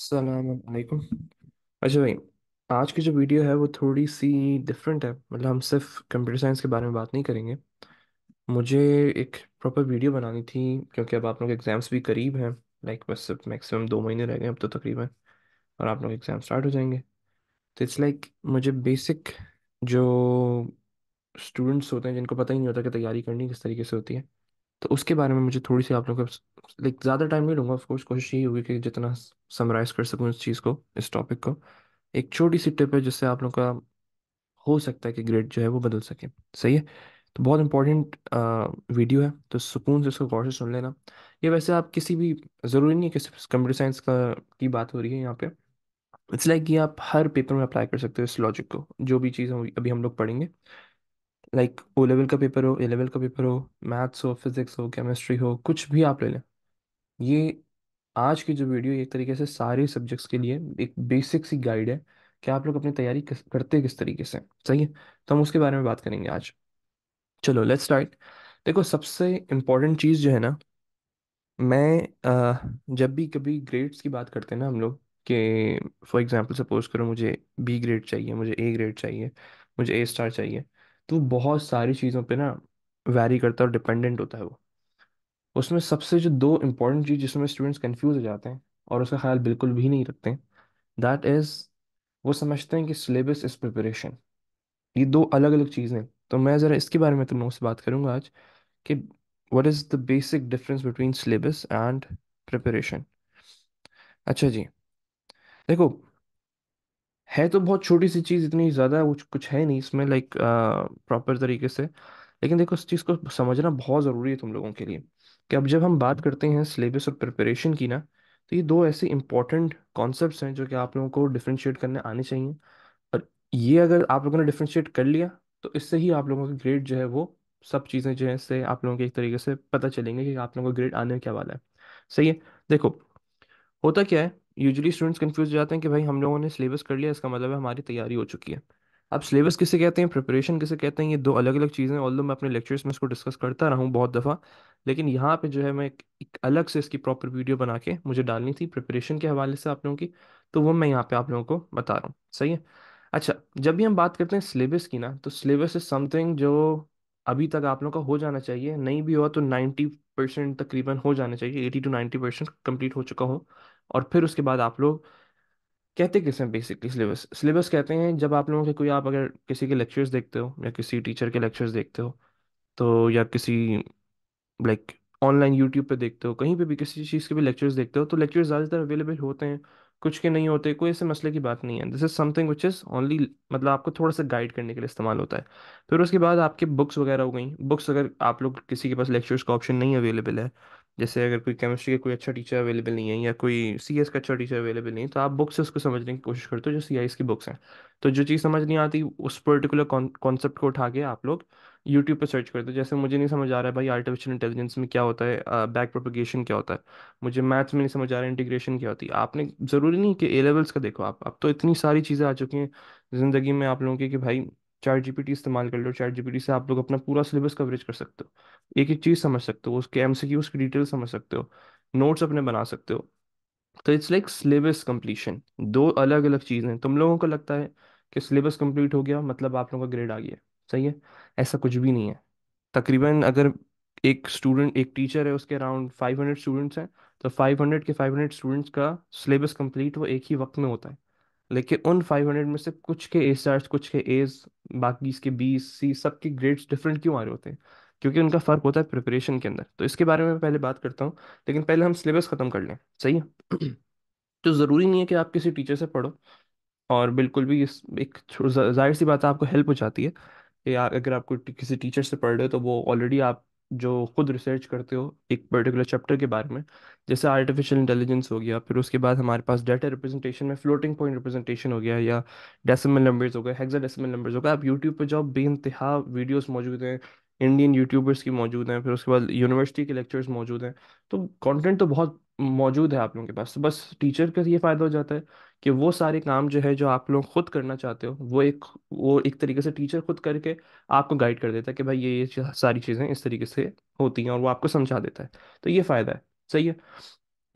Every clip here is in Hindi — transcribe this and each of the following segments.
सलाम अलैकुम अच्छा भाई आज की जो वीडियो है वो थोड़ी सी डिफरेंट है मतलब हम सिर्फ कंप्यूटर साइंस के बारे में बात नहीं करेंगे मुझे एक प्रॉपर वीडियो बनानी थी क्योंकि अब आप लोग एग्ज़ाम्स भी करीब हैं लाइक बस मैक्सिमम दो महीने रह गए अब तो तकरीबन और आप लोग एग्ज़ाम स्टार्ट हो जाएंगे तो इट्स लाइक मुझे बेसिक जो स्टूडेंट्स होते हैं जिनको पता ही नहीं होता कि तैयारी करनी किस तरीके से होती है तो उसके बारे में मुझे थोड़ी सी आप लोग लाइक ज़्यादा टाइम नहीं लूँगा ऑफकोर्स कोशिश यही होगी कि जितना समराइज़ कर सकूँ इस चीज़ को इस टॉपिक को एक छोटी सी टिप है जिससे आप लोग का हो सकता है कि ग्रेड जो है वो बदल सके सही है तो बहुत इंपॉर्टेंट वीडियो है तो सुकून से इसको गौर से सुन लेना ये वैसे आप किसी भी ज़रूरी नहीं है किसी कंप्यूटर साइंस का की बात हो रही है यहाँ पे इट्स लाइक ये कि आप हर पेपर में अप्लाई कर सकते हो इस लॉजिक को जो भी चीज़ हम अभी हम लोग पढ़ेंगे लाइक ओ लेवल का पेपर हो ए लेवल का पेपर हो मैथ्स हो फिजिक्स हो केमिस्ट्री हो कुछ भी आप ले लें ये आज की जो वीडियो एक तरीके से सारे सब्जेक्ट्स के लिए एक बेसिक सी गाइड है कि आप लोग अपनी तैयारी करते करते किस तरीके से सही है तो हम उसके बारे में बात करेंगे आज चलो लेट्स स्टार्ट देखो सबसे इम्पोर्टेंट चीज़ जो है ना मैं आ, जब भी कभी ग्रेड्स की बात करते हैं ना हम लोग कि फॉर एग्जांपल सपोज करो मुझे बी ग्रेड चाहिए मुझे ए ग्रेड चाहिए मुझे ए स्टार चाहिए तो बहुत सारी चीज़ों पे ना वैरी करता है और डिपेंडेंट होता है वो उसमें सबसे जो दो इंपॉर्टेंट चीज़ जिसमें स्टूडेंट्स कन्फ्यूज हो जाते हैं और उसका ख्याल बिल्कुल भी नहीं रखते दैट इज़ वो समझते हैं कि सिलेबस इज़ प्रिपरेशन ये दो अलग अलग चीज़ें हैं तो मैं ज़रा इसके बारे में तुम लोगों से बात करूँगा आज कि what is the basic difference between syllabus and preparation अच्छा जी देखो है तो बहुत छोटी सी चीज़ इतनी ज़्यादा कुछ कुछ है नहीं इसमें लाइक प्रॉपर तरीके से लेकिन देखो इस चीज़ को समझना बहुत ज़रूरी है तुम लोगों के लिए कि अब जब हम बात हम्म। करते हैं सिलेबस और प्रिपरेशन की ना तो ये दो ऐसे इंपॉर्टेंट कॉन्सेप्ट्स हैं जो कि आप लोगों को डिफ्रेंशिएट करने आने चाहिए और ये अगर आप लोगों ने डिफ्रेंशिएट कर लिया तो इससे ही आप लोगों का ग्रेड जो है वो सब चीज़ें जो है इससे आप लोगों के एक तरीके से पता चलेंगे कि आप लोगों का ग्रेड आने क्या वाला है सही है देखो होता क्या है यूजली स्टूडेंट्स कन्फ्यूज हो जाते हैं कि भाई हम लोगों ने सिलेबस कर लिया इसका मतलब है हमारी तैयारी हो चुकी है अब सिलेबस किसे कहते हैं प्रिपरेशन किसे कहते हैं ये दो अलग अलग चीज़ें ऑल दो मैं अपने लेक्चर्स में इसको डिस्कस करता रहा हूँ बहुत दफ़ा लेकिन यहाँ पे जो है मैं एक, एक अलग से इसकी प्रॉपर वीडियो बना के मुझे डालनी थी प्रिपरेशन के हवाले से आप लोगों की तो वो मैं यहाँ पे आप लोगों को बता रहा हूँ सही है अच्छा जब भी हम बात करते हैं सिलेबस की ना तो सिलेबस इज़ समथिंग जो अभी तक आप लोगों का हो जाना चाहिए नहीं भी हुआ तो नाइन्टी परसेंट तकरीबन हो जाना चाहिए eighty to ninety percent complete हो चुका हो और फिर उसके बाद आप लोग कहते किसे हैं बेसिकली सिलेबस सिलेबस कहते हैं जब आप लोगों के कोई आप अगर किसी के लेक्चर्स देखते हो या किसी टीचर के लेक्चर्स देखते हो तो या किसी लाइक ऑनलाइन यूट्यूब पे देखते हो कहीं पे भी किसी चीज़ के भी लेक्चर्स देखते हो तो लेक्चर्स ज़्यादातर अवेलेबल होते हैं कुछ के नहीं होते कोई ऐसे मसले की बात नहीं है this is something which is only मतलब आपको थोड़ा सा गाइड करने के लिए इस्तेमाल होता है फिर उसके बाद आपके बुक्स वगैरह हो गई बुक्स अगर आप लोग किसी के पास लेक्चर्स का ऑप्शन नहीं अवेलेबल है जैसे अगर कोई केमिस्ट्री का कोई अच्छा टीचर अवेलेबल नहीं है या कोई सी का अच्छा टीचर अवेलेबल नहीं है तो आप बुक से उसको समझने की कोशिश करते हो जो सीआईएस की बुक्स हैं तो जो चीज़ समझ नहीं आती उस पर्टिकुलर कॉन्सेप्ट को उठा के आप लोग यूट्यूब पर सर्च करते हो जैसे मुझे नहीं समझ आ रहा है भाई आर्टिफिशियल इंटेलिजेंस में क्या होता है बैक प्रोपोगेशन क्या होता है मुझे मैथ्स में नहीं समझ आ रहा है इंटीग्रेशन क्या होती है आपने ज़रूरी नहीं कि ए लेवल्स का देखो आप अब तो इतनी सारी चीज़ें आ चुकी हैं ज़िंदगी में आप लोगों की कि भाई चैट जीपीटी इस्तेमाल कर लो चैट जीपीटी से आप लोग अपना पूरा सिलेबस कवरेज कर सकते हो एक एक चीज़ समझ सकते हो उसके एम की उसकी डिटेल समझ सकते हो नोट्स अपने बना सकते हो तो इट्स लाइक सिलेबस कम्प्लीशन दो अलग अलग चीज़ें हैं तुम लोगों को लगता है कि सिलेबस कम्प्लीट हो गया मतलब आप लोगों का ग्रेड आ गया सही है ऐसा कुछ भी नहीं है तकरीबन अगर एक स्टूडेंट एक टीचर है उसके अराउंड फाइव हंड्रेड स्टूडेंट्स हैं तो फाइव हंड्रेड के फाइव हंड्रेड स्टूडेंट्स का सिलेबस कंप्लीट वो एक ही वक्त में होता है लेकिन उन 500 में से कुछ के ए स्टार्स कुछ के एज बाकी इसके बी सी सब के ग्रेड्स डिफरेंट क्यों आ रहे होते हैं क्योंकि उनका फ़र्क होता है प्रिपरेशन के अंदर तो इसके बारे में मैं पहले बात करता हूँ लेकिन पहले हम सिलेबस ख़त्म कर लें सही है तो ज़रूरी नहीं है कि आप किसी टीचर से पढ़ो और बिल्कुल भी इस एक जाहिर सी बात आपको हेल्प हो जाती है कि अगर आप किसी टीचर से पढ़ रहे हो तो वो ऑलरेडी आप जो खुद रिसर्च करते हो एक पर्टिकुलर चैप्टर के बारे में जैसे आर्टिफिशियल इंटेलिजेंस हो गया फिर उसके बाद हमारे पास डाटा रिप्रेजेंटेशन में फ्लोटिंग पॉइंट रिप्रेजेंटेशन हो गया या डेसिमल नंबर्स हो गए हेक्सा डेसिमल नंबर्स हो गए आप यूट्यूब पर जाओ बे इंतहा वीडियोज़ मौजूद हैं इंडियन यूट्यूबर्स की मौजूद हैं फिर उसके बाद यूनिवर्सिटी के लेक्चर्स मौजूद हैं तो कॉन्टेंट तो बहुत मौजूद है आप लोगों के पास तो बस टीचर का ये फ़ायदा हो जाता है कि वो सारे काम जो है जो आप लोग खुद करना चाहते हो वो एक वो एक तरीके से टीचर खुद करके आपको गाइड कर देता है कि भाई ये ये सारी चीज़ें इस तरीके से होती हैं और वो आपको समझा देता है तो ये फ़ायदा है सही है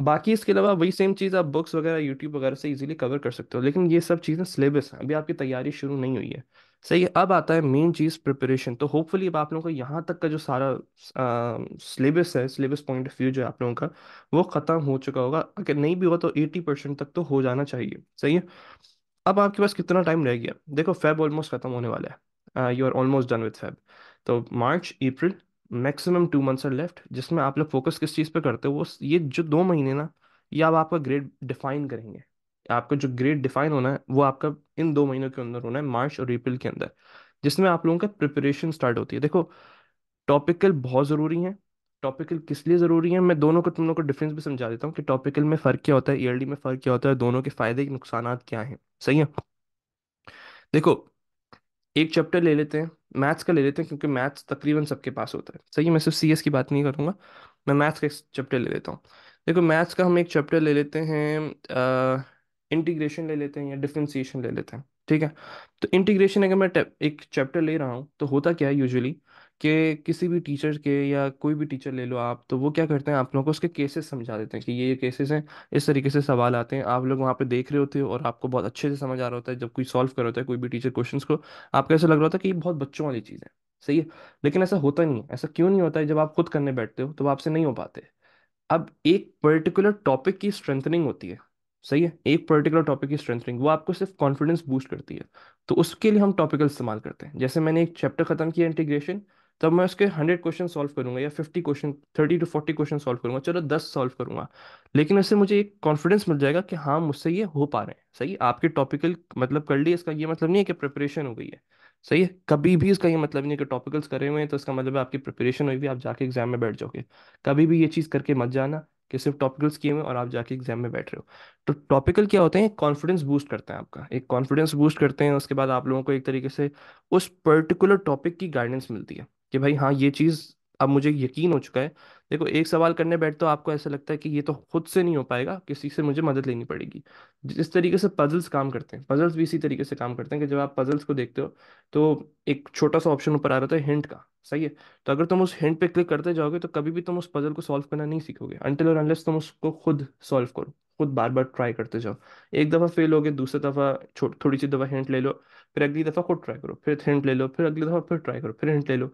बाकी इसके अलावा वही सेम चीज़ आप बुक्स वगैरह यूट्यूब वगैरह से इजीली कवर कर सकते हो लेकिन ये सब चीज़ें सिलेबस हैं अभी आपकी तैयारी शुरू नहीं हुई है सही है अब आता है मेन चीज़ प्रिपरेशन तो होपफुली अब आप लोगों को यहाँ तक का जो सारा सिलेबस है सिलेबस पॉइंट ऑफ व्यू जो है आप लोगों का वो ख़त्म हो चुका होगा अगर नहीं भी होगा तो एटी परसेंट तक तो हो जाना चाहिए सही है अब आपके पास कितना टाइम रह गया देखो फैब ऑलमोस्ट ख़त्म होने वाला है you are almost done with Feb तो March April maximum two months are left जिसमें आप लोग फोकस किस चीज़ पे करते हो वो ये जो दो महीने ना ये अब आपका ग्रेड डिफाइन करेंगे आपका जो ग्रेड डिफाइन होना है वो आपका इन दो महीनों के अंदर होना है मार्च और अप्रैल के अंदर जिसमें आप लोगों का प्रिपरेशन स्टार्ट होती है देखो टॉपिकल बहुत ज़रूरी है टॉपिकल किस लिए ज़रूरी है मैं दोनों को तुम लोग को डिफरेंस भी समझा देता हूँ कि टॉपिकल में फ़र्क क्या होता है ईयरली e में फ़र्क क्या होता है दोनों के फ़ायदे के नुकसान क्या हैं सही है देखो एक चैप्टर ले लेते हैं मैथ्स का ले लेते हैं क्योंकि मैथ्स तकरीबन सबके पास होता है सही है मैं सिर्फ सी की बात नहीं करूँगा मैं मैथ्स का एक चैप्टर ले लेता हूँ देखो मैथ्स का हम एक चैप्टर ले लेते हैं इंटीग्रेशन ले लेते हैं या डिफ्रेंसीशन ले लेते हैं ठीक है तो इंटीग्रेशन अगर मैं एक चैप्टर ले रहा हूँ तो होता क्या है यूजली कि किसी भी टीचर के या कोई भी टीचर ले लो आप तो वो क्या करते हैं आप लोगों को उसके केसेस समझा देते हैं कि ये ये केसेस हैं इस तरीके से सवाल आते हैं आप लोग वहाँ पे देख रहे होते हो और आपको बहुत अच्छे से समझ आ रहा होता है जब कोई सॉल्व कर होता है कोई भी टीचर क्वेश्चन को आपको ऐसा लग रहा होता है कि ये बहुत बच्चों वाली चीज़ है सही है लेकिन ऐसा होता नहीं है ऐसा क्यों नहीं होता है जब आप खुद करने बैठते हो तो आपसे नहीं हो पाते अब एक पर्टिकुलर टॉपिक की स्ट्रेंथनिंग होती है सही है एक पर्टिकुलर टॉपिक की स्ट्रेंथनिंग वो आपको सिर्फ कॉन्फिडेंस बूस्ट करती है तो उसके लिए हम टॉपिकल इस्तेमाल करते हैं जैसे मैंने एक चैप्टर खत्म किया इंटीग्रेशन तब मैं उसके हंड्रेड क्वेश्चन सॉल्व करूंगा या fifty question thirty to forty question solve करूंगा चलो दस सॉल्व करूंगा लेकिन उससे मुझे एक कॉन्फिडेंस मिल जाएगा कि हाँ मुझसे ये हो पा रहे हैं सही आपके टॉपिकल मतलब कर लिए इसका ये मतलब नहीं है कि प्रिपरेशन हो गई है सही है कभी भी इसका ये मतलब नहीं है कि टॉपिकल्स करे हुए हैं तो इसका मतलब है आपकी प्रिपरेशन हुई भी आप जाके एग्जाम में बैठ जाओगे कभी भी ये चीज़ करके मत जाना कि सिर्फ टॉपिकल स्कीम है और आप जाके एग्जाम में बैठ रहे हो तो टॉपिकल क्या होते हैं कॉन्फिडेंस बूस्ट करते हैं आपका एक कॉन्फिडेंस बूस्ट करते हैं उसके बाद आप लोगों को एक तरीके से उस पर्टिकुलर टॉपिक की गाइडेंस मिलती है कि भाई हाँ ये चीज़ अब मुझे यकीन हो चुका है देखो एक सवाल करने बैठते हो आपको ऐसा लगता है कि ये तो खुद से नहीं हो पाएगा किसी से मुझे मदद लेनी पड़ेगी इस तरीके से पजल्स काम करते हैं पजल्स भी इसी तरीके से काम करते हैं कि जब आप पजल्स को देखते हो तो एक छोटा सा ऑप्शन ऊपर आ रहा था हिंट का सही है तो अगर तुम उस हिंट पे क्लिक करते जाओगे तो कभी भी तुम उस पजल को सॉल्व करना नहीं सीखोगे अनटिल और अनलेस तुम उसको खुद सॉल्व करो खुद बार बार ट्राई करते जाओ एक दफ़ा फेल हो गए दूसरी दफ़ा थोड़ी सी दफ़ा हिंट ले लो फिर अगली दफ़ा खुद ट्राई करो फिर हिंट ले लो फिर अगली दफ़ा फिर ट्राई करो फिर हिंट ले लो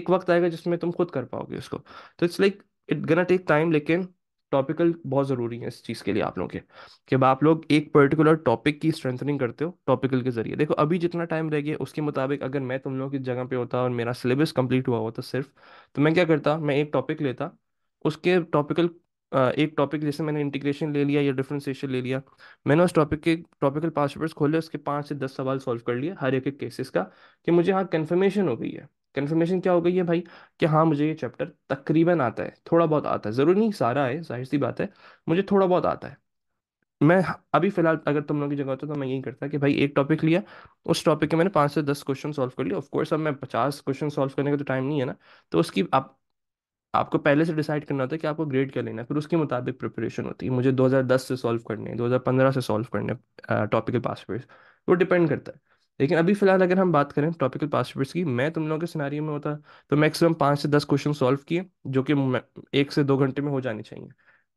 एक वक्त आएगा जिसमें तुम खुद कर पाओगे उसको तो it's like it gonna take time लेकिन टॉपिकल बहुत ज़रूरी है इस चीज़ के लिए आप लोगों के कि आप लोग एक पर्टिकुलर टॉपिक की स्ट्रेंथनिंग करते हो टॉपिकल के ज़रिए देखो अभी जितना टाइम रह गया उसके मुताबिक अगर मैं तुम लोगों की जगह पे होता और मेरा सिलेबस कंप्लीट हुआ होता सिर्फ तो मैं क्या करता मैं एक टॉपिक लेता उसके टॉपिकल एक टॉपिक जैसे मैंने इंटीग्रेशन ले लिया या डिफ्रेंसिएशन ले लिया मैंने उस टॉपिक के टॉपिकल पास पेपर्स खोले उसके पाँच से दस सवाल सॉल्व कर लिए हर एक एक केसेस का कि मुझे हाँ कन्फर्मेशन हो गई है कन्फर्मेशन क्या हो गई है भाई कि हाँ मुझे ये चैप्टर तकरीबन आता है थोड़ा बहुत आता है ज़रूरी नहीं सारा है जाहिर सी बात है मुझे थोड़ा बहुत आता है मैं अभी फ़िलहाल अगर तुम लोगों की जगह होता तो मैं यही करता कि भाई एक टॉपिक लिया उस टॉपिक के मैंने पाँच से दस क्वेश्चन सॉल्व कर लिए ऑफकोर्स अब मैं पचास क्वेश्चन सॉल्व करने का तो टाइम नहीं है ना तो उसकी आप आपको पहले से डिसाइड करना होता है कि आपको ग्रेड क्या लेना है फिर उसके मुताबिक प्रिपरेशन होती है मुझे 2010 से सॉल्व करने हैं 2015 से सॉल्व करने टॉपिकल पास वो डिपेंड करता है लेकिन अभी फिलहाल अगर हम बात करें टॉपिकल पासवर्ड्स पेपर्स की मैं तुम लोगों के सिनारियो में होता तो मैक्सिमम पाँच से दस क्वेश्चन सॉल्व किए जो कि एक से दो घंटे में हो जाने चाहिए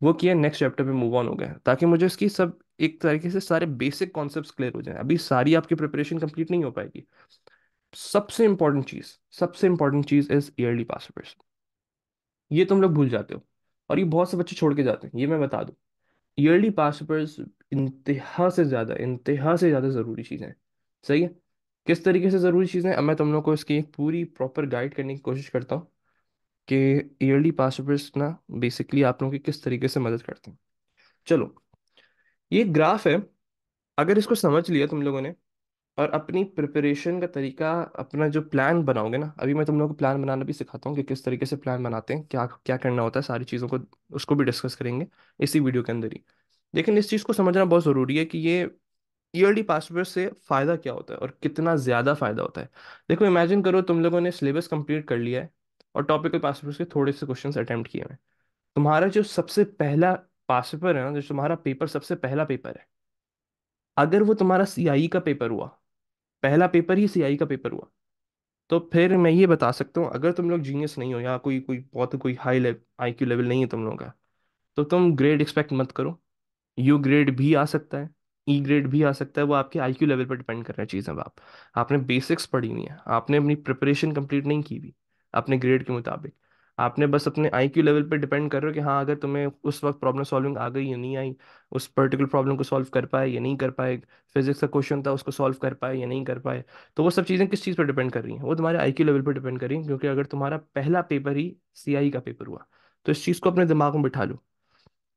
वो किया नेक्स्ट चैप्टर पे मूव ऑन हो गया ताकि मुझे इसकी सब एक तरीके से सारे बेसिक कॉन्सेप्ट क्लियर हो जाए अभी सारी आपकी प्रिपरेशन कंप्लीट नहीं हो पाएगी सबसे इंपॉर्टेंट चीज़ सबसे इंपॉर्टेंट चीज़ इज ईयरली पास पेपर्स ये तुम लोग भूल जाते हो और ये बहुत से बच्चे छोड़ के जाते हैं ये मैं बता दूँ ईयरली पास पेपर्स इंतहा से ज़्यादा इंतहा से ज़्यादा ज़रूरी चीज़ है सही है किस तरीके से ज़रूरी चीज़ें अब मैं तुम लोग को इसकी एक पूरी प्रॉपर गाइड करने की कोशिश करता हूँ कि ईयरली e पास ना बेसिकली आप लोगों की किस तरीके से मदद करते हैं चलो ये ग्राफ है अगर इसको समझ लिया तुम लोगों ने और अपनी प्रिपरेशन का तरीका अपना जो प्लान बनाओगे ना अभी मैं तुम लोगों को प्लान बनाना भी सिखाता हूँ कि किस तरीके से प्लान बनाते हैं क्या क्या करना होता है सारी चीज़ों को उसको भी डिस्कस करेंगे इसी वीडियो के अंदर ही लेकिन इस चीज़ को समझना बहुत ज़रूरी है कि ये ईयरली e पासवर्ड से फ़ायदा क्या होता है और कितना ज़्यादा फ़ायदा होता है देखो इमेजिन करो तुम लोगों ने सिलेबस कंप्लीट कर लिया है और टॉपिकल पासवर्ड के थोड़े से क्वेश्चन अटैम्प्ट किए हैं तुम्हारा जो सबसे पहला पासपेपर है ना जो तुम्हारा पेपर सबसे पहला पेपर है अगर वो तुम्हारा सीआई e का पेपर हुआ पहला पेपर ही सीआई e का पेपर हुआ तो फिर मैं ये बता सकता हूँ अगर तुम लोग जीनियस नहीं हो या कोई कोई बहुत कोई हाई लेव आई क्यू लेवल नहीं है तुम लोगों का तो तुम ग्रेड एक्सपेक्ट मत करो यू ग्रेड भी आ सकता है ई e ग्रेड भी आ सकता है वो आपके आईक्यू लेवल पर डिपेंड कर रहा है चीज़ें आप आपने बेसिक्स पढ़ी नहीं है आपने अपनी प्रिपरेशन कंप्लीट नहीं की हुई अपने ग्रेड के मुताबिक आपने बस अपने आईक्यू लेवल पर डिपेंड कर रहे हो कि हाँ अगर तुम्हें उस वक्त प्रॉब्लम सॉल्विंग आ गई या नहीं आई उस पर्टिकुलर प्रॉब्लम को सॉल्व कर पाए या नहीं कर पाए फिजिक्स का क्वेश्चन था उसको सॉल्व कर पाए या नहीं कर पाए तो वो सब चीज़ें किस चीज़ पर डिपेंड कर रही हैं वो तुम्हारे क्यू लेवल पर डिपेंड कर रही हैं क्योंकि अगर तुम्हारा पहला पेपर ही आई e का पेपर हुआ तो इस चीज़ को अपने दिमाग में बिठा लो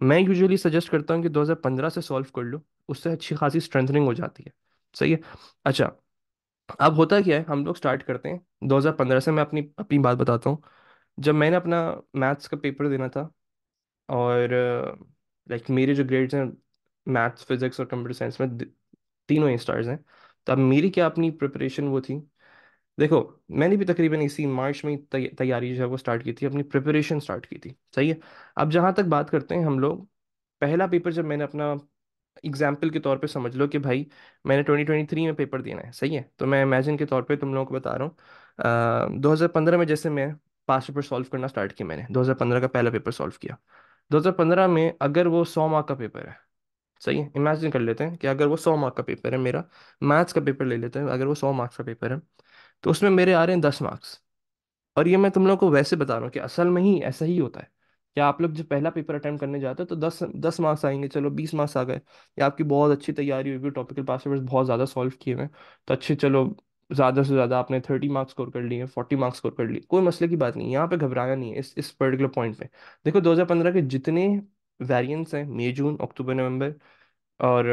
मैं यूजुअली सजेस्ट करता हूँ कि 2015 से सॉल्व कर लो उससे अच्छी खासी स्ट्रेंथनिंग हो जाती है सही है अच्छा अब होता क्या है हम लोग स्टार्ट करते हैं 2015 से मैं अपनी अपनी बात बताता हूँ जब मैंने अपना मैथ्स का पेपर देना था और लाइक मेरे जो ग्रेड्स हैं मैथ्स फिजिक्स और कंप्यूटर साइंस में तीनों ही स्टार्स हैं तो अब मेरी क्या अपनी प्रिपरेशन वो थी देखो मैंने भी तकरीबन इसी मार्च में तैयारी जो है वो स्टार्ट की थी अपनी प्रिपरेशन स्टार्ट की थी सही है अब जहाँ तक बात करते हैं हम लोग पहला पेपर जब मैंने अपना एग्जाम्पल के तौर पे समझ लो कि भाई मैंने 2023 में पेपर देना है सही है तो मैं इमेजिन के तौर पे तुम लोगों को बता रहा हूँ दो हज़ार पंद्रह में जैसे मैं पास पेपर सॉल्व करना स्टार्ट किया मैंने 2015 का पहला पेपर सॉल्व किया 2015 में अगर वो सौ मार्क का पेपर है सही है इमेजिन कर लेते हैं कि अगर वो सौ मार्क का पेपर है मेरा मैथ्स का पेपर ले लेते हैं अगर वो सौ मार्क्स का पेपर है तो उसमें मेरे आ रहे हैं दस मार्क्स और ये मैं तुम लोग को वैसे बता रहा हूँ कि असल में ही ऐसा ही होता है क्या आप लोग जब पहला पेपर अटेम्प्ट करने जाते हो तो दस दस मार्क्स आएंगे चलो बीस मार्क्स आ गए या आपकी बहुत अच्छी तैयारी हुई टॉपिकल पास पेपर्स बहुत ज़्यादा सॉल्व किए हुए तो अच्छे चलो ज़्यादा से ज़्यादा आपने थर्टी मार्क्स स्कोर कर लिए फोर्टी मार्क्स स्कोर कर लिए कोई मसले की बात नहीं यहाँ पे घबराया नहीं है इस इस पर्टिकुलर पॉइंट पे देखो पंद्रह के जितने वेरियंट्स हैं मई जून अक्टूबर नवंबर और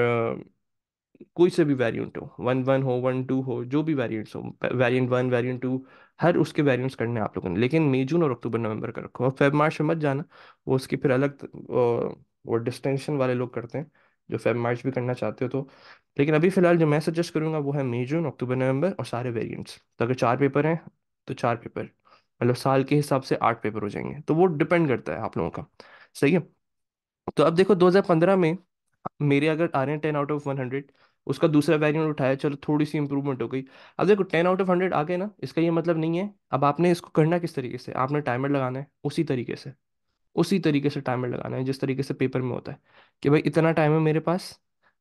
कोई से भी वेरिएंट हो वन वन हो वन टू हो जो भी वेरिएंट्स हो वेरिएंट वन वेरिएंट टू हर उसके वेरिएंट्स करने आप लोगों ने लेकिन मई जून और अक्टूबर नवंबर का रखो और फेब मार्च में मत जाना वो उसकी फिर अलग वो डिस्टेंशन वाले लोग करते हैं जो फेब मार्च भी करना चाहते हो तो लेकिन अभी फिलहाल जो मैं सजेस्ट करूँगा वो है मई जून अक्टूबर नवंबर और सारे वेरियंट्स तो अगर चार पेपर हैं तो चार पेपर मतलब साल के हिसाब से आठ पेपर हो जाएंगे तो वो डिपेंड करता है आप लोगों का सही है तो अब देखो 2015 में मेरे अगर आ रहे हैं ten out of one hundred उसका दूसरा वेरियंट उठाया चलो थोड़ी सी इंप्रूवमेंट हो गई अब देखो टेन आउट ऑफ हंड्रेड आ गए ना इसका ये मतलब नहीं है अब आपने इसको करना किस तरीके से आपने टाइमर लगाना है उसी तरीके से उसी तरीके से टाइमर लगाना है जिस तरीके से पेपर में होता है कि भाई इतना टाइम है मेरे पास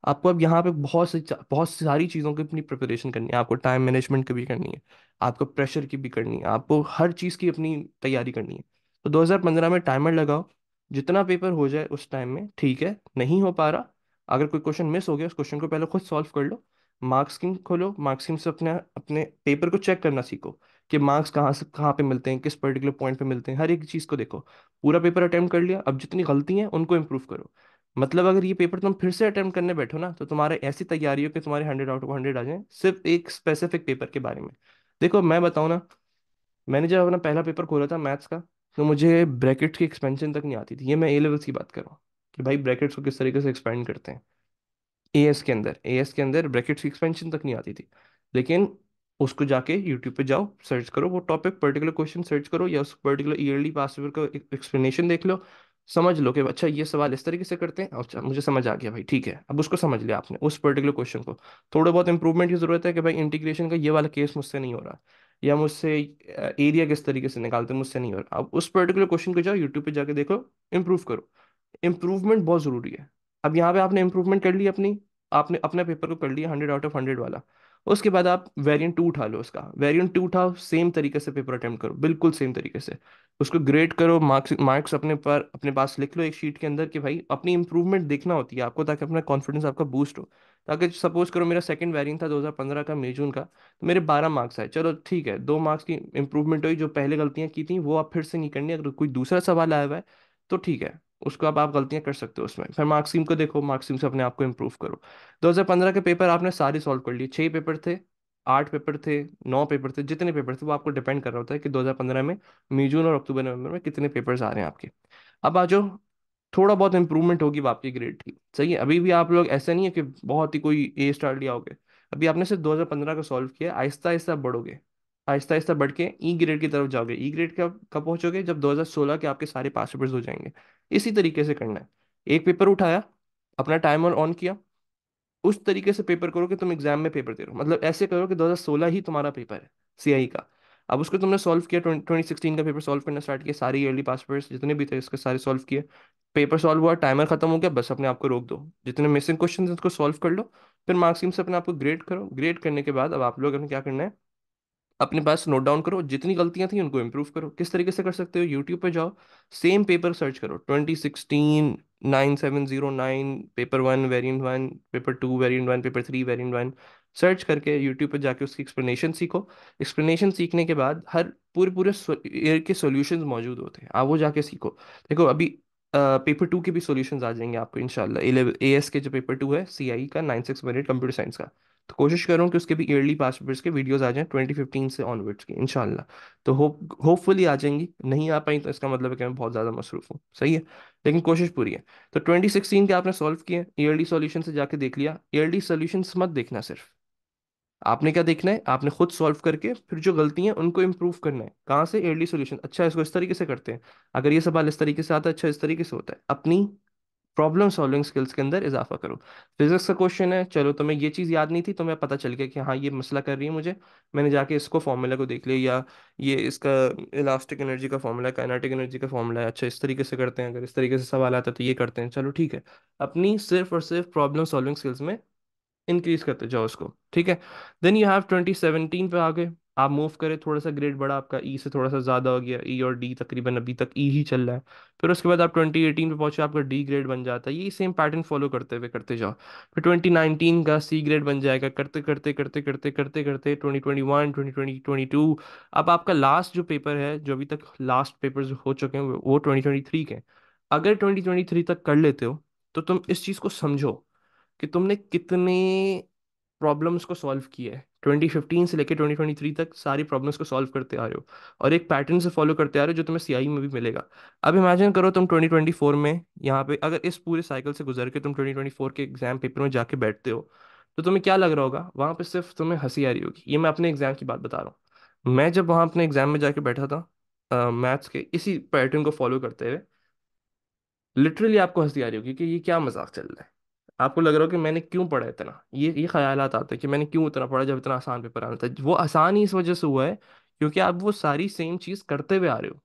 आपको अब यहाँ पे बहुत सी बहुत सारी चीज़ों की अपनी प्रिपरेशन करनी है आपको टाइम मैनेजमेंट की भी करनी है आपको प्रेशर की भी करनी है आपको हर चीज़ की अपनी तैयारी करनी है तो 2015 में टाइमर लगाओ जितना पेपर हो जाए उस टाइम में ठीक है नहीं हो पा रहा अगर कोई क्वेश्चन मिस हो गया उस क्वेश्चन को पहले खुद सॉल्व कर लो मार्क्स किंग खोलो मार्क्स किंग से अपने अपने पेपर को चेक करना सीखो कि मार्क्स कहाँ से कहाँ पे मिलते हैं किस पर्टिकुलर पॉइंट पे मिलते हैं हर एक चीज़ को देखो पूरा पेपर अटैम्प्ट कर लिया अब जितनी गलती हैं उनको इम्प्रूव करो मतलब अगर ये पेपर तुम फिर से अटैम्प्ट करने बैठो ना तो तुम्हारे ऐसी तैयारी हो कि तुम्हारे हंड्रेड आउट ऑफ हंड्रेड आ जाए सिर्फ एक स्पेसिफिक पेपर के बारे में देखो मैं बताऊँ ना मैंने जब अपना पहला पेपर खोला था मैथ्स का तो मुझे ब्रैकेट्स की एक्सपेंशन तक नहीं आती थी ये मैं ए लेवल्स की बात कर रहा हूँ कि भाई ब्रैकेट्स को किस तरीके से एक्सपेंड करते हैं ए एस के अंदर ए एस के अंदर ब्रैकेट्स की एक्सपेंशन तक नहीं आती थी लेकिन उसको जाके यूट्यूब पे जाओ सर्च करो वो टॉपिक पर्टिकुलर क्वेश्चन सर्च करो या उस पर्टिकुलर ईयरली पास पेपर का एक्सप्लेनेशन देख लो समझ लो कि अच्छा ये सवाल इस तरीके से करते हैं अच्छा मुझे समझ आ गया भाई ठीक है अब उसको समझ लिया आपने उस पर्टिकुलर क्वेश्चन को थोड़ा बहुत इंप्रूवमेंट की जरूरत है कि भाई इंटीग्रेशन का ये वाला केस मुझसे नहीं हो रहा या मुझसे एरिया किस तरीके से निकालते हैं मुझसे नहीं हो रहा अब उस पर्टिकुलर क्वेश्चन को जाओ यूट्यूब पे जाके देखो इम्प्रूव करो इम्प्रूवमेंट बहुत ज़रूरी है अब यहाँ पे आपने इम्प्रूवमेंट कर ली अपनी आपने अपने पेपर को कर लिया हंड्रेड आउट ऑफ हंड्रेड वाला उसके बाद आप वेरिएंट टू उठा लो उसका वेरिएंट टू उठाओ सेम तरीके से पेपर अटेम्प्ट करो बिल्कुल सेम तरीके से उसको ग्रेड करो मार्क्स मार्क्स अपने पर अपने पास लिख लो एक शीट के अंदर कि भाई अपनी इंप्रूवमेंट देखना होती है आपको ताकि अपना कॉन्फिडेंस आपका बूस्ट हो ताकि सपोज करो मेरा सेकंड वेरियंट था 2015 का मई जून का तो मेरे 12 मार्क्स आए चलो ठीक है दो मार्क्स की इंप्रूवमेंट हुई जो पहले गलतियां की थी वो आप फिर से नहीं करनी अगर कोई दूसरा सवाल आया हुआ है तो ठीक है उसको आप, आप गलतियां कर सकते हो उसमें फिर मार्क्सिम को देखो मार्क्सिम से अपने आप को इम्प्रूव करो 2015 के पेपर आपने सारे सॉल्व कर लिए छः पेपर थे आठ पेपर थे नौ पेपर थे जितने पेपर थे वो आपको डिपेंड कर रहा होता है कि 2015 में मई जून और अक्टूबर नवंबर में कितने पेपर्स आ रहे हैं आपके अब आ जाओ थोड़ा बहुत इंप्रूवमेंट होगी आपकी ग्रेड की सही है अभी भी आप लोग ऐसा नहीं है कि बहुत ही कोई ए स्टार लिया होगा अभी आपने सिर्फ दो का सॉल्व किया आहिस्ता आहिस्ता बढ़ोगे आहिस्ता आहिस्ता बढ़ के ई e ग्रेड की तरफ जाओगे ई ग्रेड का कब पहुंचोगे जब 2016 के आपके सारे पास पेपर्स हो जाएंगे इसी तरीके से करना है एक पेपर उठाया अपना टाइमर ऑन किया उस तरीके से पेपर करो कि तुम एग्जाम में पेपर दे रहे हो मतलब ऐसे करो कि 2016 ही तुम्हारा पेपर है सीआई e का अब उसको तुमने सॉल्व किया ट्वेंटी का पेपर सॉल्व करना स्टार्ट किया सारे ईयरली पास जितने भी थे उसके सारे सॉल्व किए पेपर सॉल्व हुआ टाइमर खत्म हो गया बस अपने आप को रोक दो जितने मिसिंग क्वेश्चन थे उसको सॉल्व कर लो फिर मार्क्सिम से अपने आपको ग्रेड करो ग्रेड करने के बाद अब आप लोग क्या करना है अपने पास नोट डाउन करो जितनी गलतियां थी उनको इम्प्रूव करो किस तरीके से कर सकते हो यूट्यूब पर जाओ सेम पेपर सर्च करो twenty nine paper one variant one paper two variant one paper three variant one search करके यूट्यूब पर जाके उसकी एक्सप्लेनेशन सीखो एक्सप्लेनेशन सीखने के बाद हर पूरे पूरे ईयर के सोल्यूशन मौजूद होते हैं आप वो जाके सीखो देखो अभी पेपर टू के भी सोल्यूशन आ जाएंगे आपको इनशाला ए एस के जो पेपर टू है सी आई e का nine six merit computer science का तो कोशिश करूँ कि उसके भी ईयरली पास पेपर्स के वीडियोज़ आ ट्वेंटी फिफ्टीन से ऑनवर्ड्स की इनशाला तो होप होपफुली आ जाएंगी नहीं आ पाई तो इसका मतलब है कि मैं बहुत ज़्यादा मसरूफ हूँ सही है लेकिन कोशिश पूरी है तो ट्वेंटी सिक्सटीन के आपने सॉल्व किए ईयरली सोल्यूशन से जाके देख लिया ईयरली सोल्यूशन मत देखना सिर्फ आपने क्या देखना है आपने खुद सॉल्व करके फिर जो गलती है उनको इम्प्रूव करना है कहाँ से एयरली सोल्यूशन अच्छा इसको इस तरीके से करते हैं अगर ये सवाल इस तरीके से आता है अच्छा इस तरीके से होता है अपनी प्रॉब्लम सॉल्विंग स्किल्स के अंदर इजाफा करो फिजिक्स का क्वेश्चन है चलो तुम्हें ये चीज़ याद नहीं थी तो मैं पता चल गया कि हाँ ये मसला कर रही है मुझे मैंने जाके इसको फॉर्मूला को देख लिया या ये इसका इलास्टिक एनर्जी का फॉर्मूला काइनेटिक एनर्जी का फॉर्मूला है अच्छा इस तरीके से करते हैं अगर इस तरीके से सवाल आता है तो ये करते हैं चलो ठीक है अपनी सिर्फ और सिर्फ प्रॉब्लम सॉल्विंग स्किल्स में इंक्रीज करते जाओ इसको ठीक है then you have twenty seventeen पे आ गए आप मूव करें थोड़ा सा ग्रेड बढ़ा आपका ई e से थोड़ा सा ज़्यादा हो गया ई e और डी तकरीबन अभी तक ई e ही चल रहा है फिर उसके बाद आप ट्वेंटी एटीन पे पहुंचे आपका डी ग्रेड बन जाता है ये सेम पैटर्न फॉलो करते हुए करते जाओ फिर ट्वेंटी नाइनटीन का सी ग्रेड बन जाएगा करते करते करते करते करते करते twenty twenty one twenty twenty twenty two अब आपका लास्ट जो पेपर है जो अभी तक लास्ट पेपर हो चुके हैं वो ट्वेंटी ट्वेंटी थ्री के अगर ट्वेंटी ट्वेंटी थ्री तक कर लेते हो तो तुम इस चीज़ को समझो कि तुमने कितने प्रॉब्लम्स को सॉल्व किया है फिफ्टीन से लेकर ट्वेंटी ट्वेंटी थ्री तक सारी प्रॉब्लम्स को सॉल्व करते आ रहे हो और एक पैटर्न से फॉलो करते आ रहे हो जो तुम्हें सीआई e में भी मिलेगा अब इमेजिन करो तुम ट्वेंटी ट्वेंटी फोर में यहाँ पे अगर इस पूरे साइकिल से गुजर के तुम ट्वेंटी ट्वेंटी फोर के एग्जाम पेपर में जाके बैठते हो तो तुम्हें क्या लग रहा होगा वहाँ पर सिर्फ तुम्हें हंसी आ रही होगी ये मैं अपने एग्जाम की बात बता रहा हूँ मैं जब वहाँ अपने एग्जाम में जाके बैठा था मैथ्स के इसी पैटर्न को फॉलो करते हुए लिटरली आपको हंसी आ रही होगी कि ये क्या मजाक चल रहा है आपको लग रहा हो कि मैंने क्यों पढ़ा इतना ये ये ख्याल आते हैं कि मैंने क्यों इतना पढ़ा जब इतना आसान पेपर आना था वो आसान ही इस वजह से हुआ है क्योंकि आप वो सारी सेम चीज़ करते हुए आ रहे हो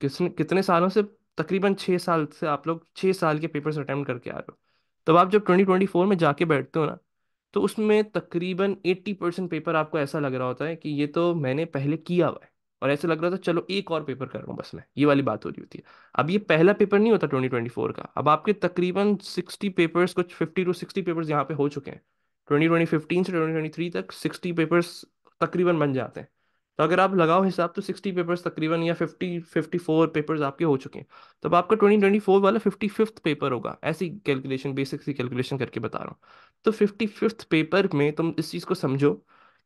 किसने कितने सालों से तकरीबन छः साल से आप लोग छः साल के पेपर्स अटैम्प्ट करके आ रहे हो तब आप जब ट्वेंटी ट्वेंटी फोर में जाके बैठते हो ना तो उसमें तकरीबन एट्टी परसेंट पेपर आपको ऐसा लग रहा होता है कि ये तो मैंने पहले किया हुआ है और ऐसे लग रहा था चलो एक और पेपर कर रहा हूँ बस मैं ये वाली बात हो रही होती है अब ये पहला पेपर नहीं होता ट्वेंटी ट्वेंटी फोर का अब आपके तकरीबन सिक्सटी पेपर्स कुछ फिफ्टी टू सिक्सटी पेपर्स यहाँ पे हो चुके हैं ट्वेंटी ट्वेंटी फिफ्टीन से ट्वेंटी ट्वेंटी थ्री तक सिक्सटी पेपर्स तकरीबन बन जाते हैं तो अगर आप लगाओ हिसाब तो सिक्सटी पेपर्स तकरीबन या फिफ्टी फिफ्टी फोर पेपर्स आपके हो चुके हैं तो अब आपका ट्वेंटी ट्वेंटी फोर वाला फिफ्टी फिफ्थ पेपर होगा ऐसी कैलकुलेशन बेसिक सी कैलकुलेशन करके बता रहा हूँ तो फिफ्टी फिफ्थ पेपर में तुम इस चीज़ को समझो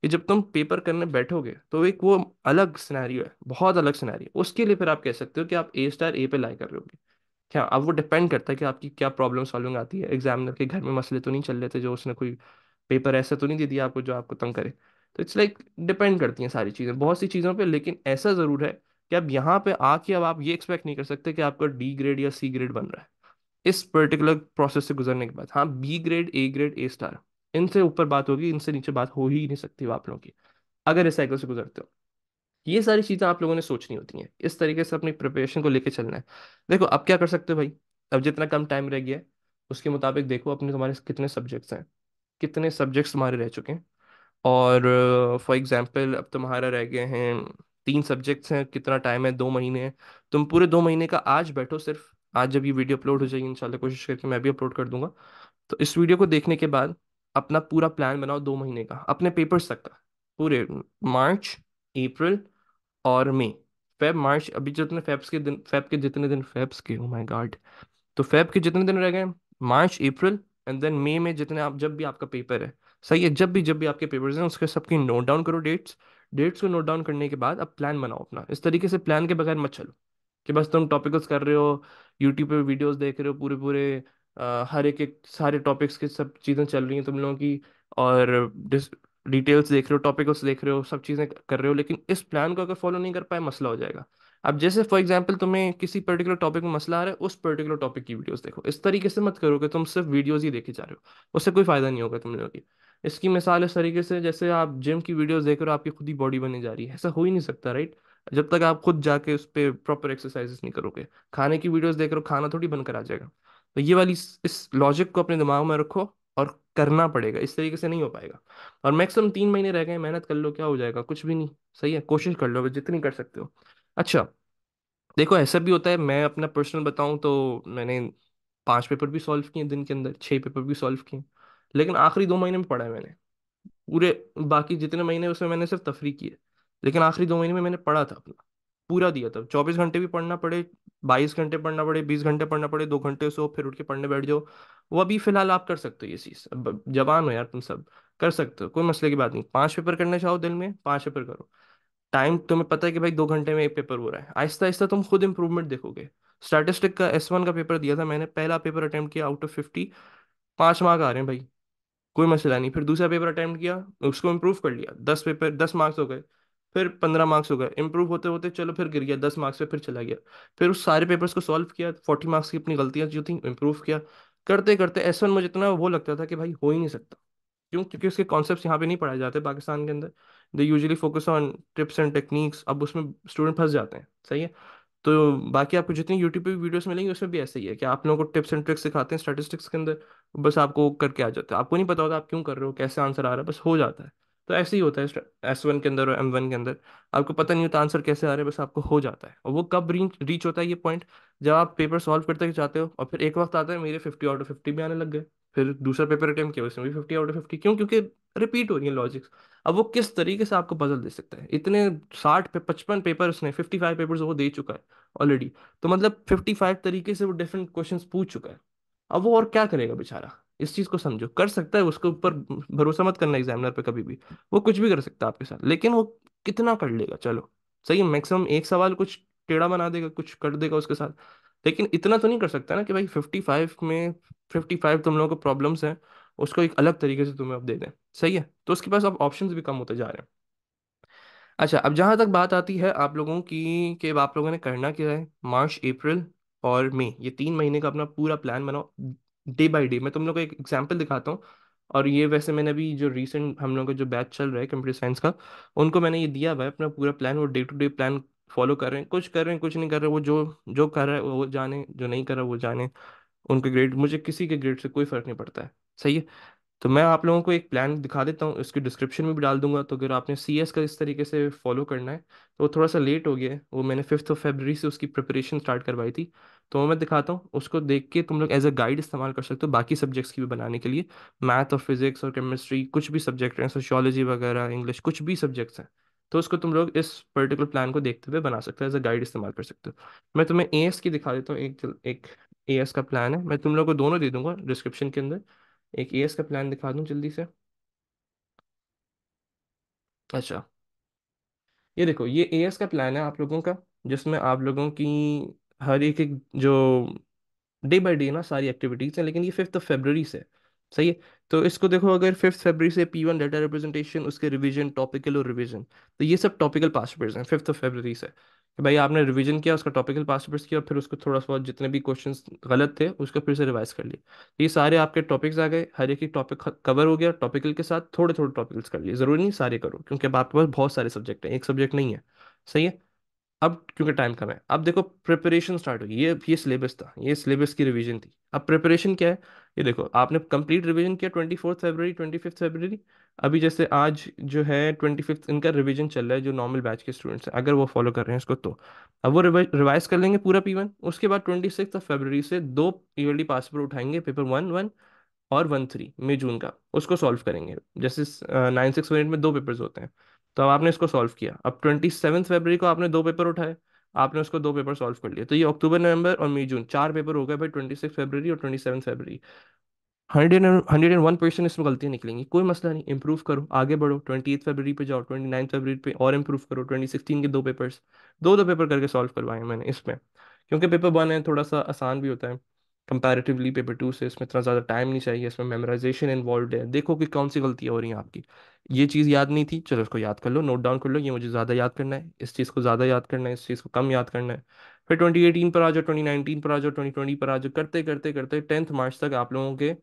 कि जब तुम पेपर करने बैठोगे तो एक वो अलग सिनेरियो है बहुत अलग सिनेरियो उसके लिए फिर आप कह सकते हो कि आप ए स्टार ए पे लाई कर रहे होगे क्या अब वो डिपेंड करता है कि आपकी क्या प्रॉब्लम सॉल्विंग आती है एग्जामिनर के घर में मसले तो नहीं चल रहे थे जो उसने कोई पेपर ऐसा तो नहीं दे दिया आपको जो आपको तंग करे तो इट्स लाइक डिपेंड करती हैं सारी चीज़ें बहुत सी चीज़ों पर लेकिन ऐसा ज़रूर है कि अब यहाँ पे आके अब आप ये एक्सपेक्ट नहीं कर सकते कि आपका डी ग्रेड या सी ग्रेड बन रहा है इस पर्टिकुलर प्रोसेस से गुजरने के बाद हाँ B grade A grade A star इनसे ऊपर बात होगी इनसे नीचे बात हो ही नहीं सकती आप लोगों की अगर इस साइकिल से गुजरते हो ये सारी चीज़ें आप लोगों ने सोचनी होती हैं इस तरीके से अपनी प्रिपरेशन को लेके चलना है देखो अब क्या कर सकते हो भाई अब जितना कम टाइम रह गया है उसके मुताबिक देखो अपने तुम्हारे कितने सब्जेक्ट्स हैं कितने सब्जेक्ट्स तुम्हारे रह चुके हैं और फॉर एग्ज़ाम्पल अब तुम्हारा रह गए हैं तीन सब्जेक्ट्स हैं कितना टाइम है दो महीने हैं तुम पूरे दो महीने का आज बैठो सिर्फ आज जब ये वीडियो अपलोड हो जाएगी इंशाल्लाह कोशिश करके मैं भी अपलोड कर दूंगा तो इस वीडियो को देखने के बाद अपना पूरा प्लान बनाओ दो महीने का अपने पेपर्स तक का पूरे मार्च अप्रैल और मई फेब मार्च अभी जितने फेब्स के दिन फेब के जितने दिन फेब्स के ओ माय गॉड तो फेब के जितने दिन रह गए मार्च अप्रैल एंड देन मई में जितने आप जब भी आपका पेपर है सही है जब भी जब भी आपके पेपर्स हैं उसके सबकी नोट डाउन करो डेट्स डेट्स को नोट डाउन करने के बाद अब प्लान बनाओ अपना इस तरीके से प्लान के बगैर मत चलो कि बस तुम टॉपिकल्स कर रहे हो यूट्यूब पे वीडियोस देख रहे हो पूरे पूरे हर एक एक सारे टॉपिक्स के सब चीज़ें चल रही हैं तुम लोगों की और डिटेल्स देख रहे हो टॉपिक्स देख रहे हो सब चीज़ें कर रहे हो लेकिन इस प्लान को अगर फॉलो नहीं कर पाए मसला हो जाएगा अब जैसे फॉर एग्जाम्पल तुम्हें किसी पर्टिकुलर टॉपिक में मसला आ रहा है उस पर्टिकुलर टॉपिक की वीडियोस देखो इस तरीके से मत करो कि तुम सिर्फ वीडियोस ही देखे जा रहे हो उससे कोई फायदा नहीं होगा तुम लोगों की इसकी मिसाल इस तरीके से जैसे आप जिम की वीडियोस देख रहे हो आपकी खुद ही बॉडी बनी जा रही है ऐसा हो ही नहीं सकता राइट जब तक आप खुद जाके उस पर प्रॉपर एक्सरसाइजेस नहीं करोगे खाने की वीडियोज देख रहे हो खाना थोड़ी बनकर आ जाएगा तो ये वाली इस, लॉजिक को अपने दिमाग में रखो और करना पड़ेगा इस तरीके से नहीं हो पाएगा और मैक्सिमम तीन महीने रह गए मेहनत कर लो क्या हो जाएगा कुछ भी नहीं सही है कोशिश कर लो जितनी कर सकते हो अच्छा देखो ऐसा भी होता है मैं अपना पर्सनल बताऊं तो मैंने पांच पेपर भी सॉल्व किए दिन के अंदर छह पेपर भी सॉल्व किए लेकिन आखिरी दो महीने में पढ़ा है मैंने पूरे बाकी जितने महीने उसमें मैंने सिर्फ तफरी की है लेकिन आखिरी दो महीने में मैंने पढ़ा था अपना पूरा दिया था चौबीस घंटे भी पढ़ना पड़े बाईस घंटे पढ़ना पड़े बीस घंटे पढ़ना पड़े दो घंटे सो फिर उठ के पढ़ने बैठ जाओ वो अभी फिलहाल आप कर सकते हो ये चीज़ जवान हो यार तुम सब कर सकते हो कोई मसले की बात नहीं पांच पेपर करना चाहो दिन में पांच पेपर करो टाइम तुम्हें पता है कि भाई दो घंटे में एक पेपर हो रहा है आहिस्ता आहिस्ता तुम खुद इंप्रूवमेंट देखोगे स्टैटिस्टिक का एस वन का पेपर दिया था मैंने पहला पेपर अटैम्प्ट किया आउट ऑफ फिफ्टी पांच मार्क आ रहे हैं भाई कोई मसला नहीं फिर दूसरा पेपर अटैम्प्ट किया उसको इम्प्रूव कर लिया दस पेपर दस मार्क्स हो गए फिर पंद्रह मार्क्स हो गए इंप्रूव होते होते चलो फिर गिर गया दस मार्क्स पे फिर चला गया फिर उस सारे पेपर्स को सॉल्व किया फोर्टी मार्क्स की अपनी गलतियां जो थी इंप्रूव किया करते करते एस वन मुझे इतना वो लगता था कि भाई हो ही नहीं सकता क्यों क्योंकि उसके कॉन्सेप्ट यहाँ पे नहीं पढ़ाए जाते पाकिस्तान के अंदर they usually focus on tips and techniques अब उसमें स्टूडेंट फंस जाते हैं सही है तो बाकी आपको जितनी यूट्यूब पे वीडियोस मिलेंगे उसमें भी ऐसा ही है कि आप लोगों को टिप्स एंड ट्रिक्स सिखाते हैं स्टैटिस्टिक्स के अंदर बस आपको करके आ जाते हैं आपको नहीं पता होता आप क्यों कर रहे हो कैसे आंसर आ रहा है बस हो जाता है तो ऐसे ही होता है एस वन के अंदर और एम वन के अंदर आपको पता नहीं होता आंसर कैसे आ रहे हैं बस आपको हो जाता है और वो कब रीच रीच होता है ये पॉइंट जब आप पेपर सॉल्व करते जाते हो और फिर एक वक्त आता है मेरे फिफ्टी आउट ऑफ फिफ्टी भी आने लग गए फिर दूसरा पेपर अटैम्प किया उसमें भी फिफ्टी आउट ऑफ फिफ्टी क्यों क्योंकि रिपीट हो रही है लॉजिक्स अब वो किस तरीके से आपको पजल दे सकता है इतने साठ पे पचपन पेपर उसने फिफ्टी फाइव पेपर वो दे चुका है ऑलरेडी तो मतलब फिफ्टी फाइव तरीके से वो डिफरेंट क्वेश्चन पूछ चुका है अब वो और क्या करेगा बेचारा इस चीज को समझो कर सकता है उसके ऊपर भरोसा मत करना एग्जामिनर पे कभी भी वो कुछ भी कर सकता है आपके साथ लेकिन वो कितना कर लेगा चलो सही है मैक्सिमम एक सवाल कुछ टेढ़ा बना देगा कुछ कर देगा उसके साथ लेकिन इतना तो नहीं कर सकता ना कि भाई फिफ्टी फाइव में फिफ्टी फाइव तुम लोगों को प्रॉब्लम्स हैं उसको एक अलग तरीके से तुम्हें अब दे दें सही है तो उसके पास अब ऑप्शन भी कम होते जा रहे हैं अच्छा अब जहाँ तक बात आती है आप लोगों की कि आप लोगों ने करना क्या है मार्च अप्रैल और मई ये तीन महीने का अपना पूरा प्लान बनाओ डे बाई डे मैं तुम लोग को एक एग्जाम्पल दिखाता हूँ और ये वैसे मैंने अभी जो रिसेंट हम लोग का जो बैच चल रहा है कंप्यूटर साइंस का उनको मैंने ये दिया हुआ है अपना पूरा प्लान वो day to day plan follow कर रहे हैं कुछ कर रहे हैं कुछ नहीं कर रहे वो जो जो कर रहा है वो जाने जो नहीं कर रहा वो जाने उनके ग्रेड मुझे किसी के ग्रेड से कोई फर्क नहीं पड़ता है सही है तो मैं आप लोगों को एक प्लान दिखा देता हूँ उसकी डिस्क्रिप्शन में भी डाल दूंगा तो अगर आपने सी एस का इस तरीके से फॉलो करना है तो वो थोड़ा सा लेट हो गया है वो मैंने फिफ्थ ऑफ फेबररी से उसकी प्रिपरेशन स्टार्ट करवाई थी तो वो मैं दिखाता हूँ उसको देख के तुम लोग एज अ गाइड इस्तेमाल कर सकते हो बाकी सब्जेक्ट्स की भी बनाने के लिए मैथ और फिजिक्स और केमिस्ट्री कुछ भी सब्जेक्ट हैं सोशोलॉजी वगैरह इंग्लिश कुछ भी सब्जेक्ट्स हैं तो उसको तुम लोग इस पर्टिकुलर प्लान को देखते हुए बना सकते हो एज अ गाइड इस्तेमाल कर सकते हो मैं तुम्हें ए की दिखा देता हूँ एक एक ए का प्लान है मैं तुम लोग को दोनों दे दूंगा डिस्क्रिप्शन के अंदर एक ए का प्लान दिखा दूँ जल्दी से अच्छा ये देखो ये ए का प्लान है आप लोगों का जिसमें आप लोगों की हर एक एक जो डे बाय डे ना सारी एक्टिविटीज़ हैं लेकिन ये फिफ्थ फेबररी से सही है तो इसको देखो अगर फिफ्थ फेबररी से पी वन डेटा रिप्रेजेंटेशन उसके रिवीजन टॉपिकल और रिवीजन तो ये सब टॉपिकल पासवर्ड्स पेपर्स हैं फिफ्थ फेबररी से कि भाई आपने रिवीजन किया उसका टॉपिकल पासवर्ड्स पेपर्स किया और फिर उसको थोड़ा बहुत जितने भी क्वेश्चन गलत थे उसको फिर से रिवाइज कर लिए तो ये सारे आपके टॉपिक्स आ गए हर एक टॉपिक कवर हो गया टॉपिकल के साथ थोड़े थोड़े टॉपिक्स कर लिए ज़रूरी नहीं सारे करो क्योंकि अब आपके पास बहुत सारे सब्जेक्ट हैं एक सब्जेक्ट नहीं है सही है अब क्योंकि टाइम कम है अब देखो प्रिपरेशन स्टार्ट होगी ये ये सिलेबस था ये सिलेबस की रिवीजन थी अब प्रिपरेशन क्या है ये देखो आपने कंप्लीट रिवीजन किया twenty fourth Feb twenty fifth February अभी जैसे आज जो है ट्वेंटी फिफ्थ इनका रिवीजन चल रहा है जो नॉर्मल बैच के स्टूडेंट्स हैं अगर वो फॉलो कर रहे हैं इसको तो अब वो रिवाइज कर लेंगे पूरा पी उसके बाद ट्वेंटी सिक्स ऑफ फेबररी से दो ईयरली e पास उठाएंगे पेपर वन वन और वन थ्री मई जून का उसको सॉल्व करेंगे जैसे नाइन सिक्स में दो पेपर्स होते हैं तो अब आपने इसको सॉल्व किया अब ट्वेंटी सेवन फेबररी को आपने दो पेपर उठाए आपने उसको दो पेपर सॉल्व कर लिया तो ये अक्टूबर नवंबर और मई जून चार पेपर हो गए भाई ट्वेंटी सिक्स फेबररी और twenty seven February hundred and hundred and one percent इसमें गलतियाँ निकलेंगी कोई मसला नहीं इंप्रूव करो आगे बढ़ो ट्वेंटी एथ फेबररी पे जाओ ट्वेंटी नाइन फेबररी पे और इम्प्रूव करो ट्वेंटी सिक्सटीन के दो पेपर्स दो दो पेपर करके सॉल्व करवाए मैंने इसमें क्योंकि पेपर वन है थोड़ा सा आसान भी होता है कंपेरेटिवली पेपर टू से इसमें इतना ज़्यादा टाइम नहीं चाहिए इसमें मेमोराइजेशन इन्वॉल्व है देखो कि कौन सी गलतियाँ हो रही हैं आपकी ये चीज़ याद नहीं थी चलो इसको याद कर लो नोट डाउन कर लो ये मुझे ज़्यादा याद करना है इस चीज़ को ज़्यादा याद करना है इस चीज़ को कम याद करना है फिर ट्वेंटी पर आ जाओ ट्वेंटी नाइनटीन पर आ जाओ ट्वेंटी ट्वेंटी पर आ जाओ करते करते करते टेंथ मार्च तक आप लोगों के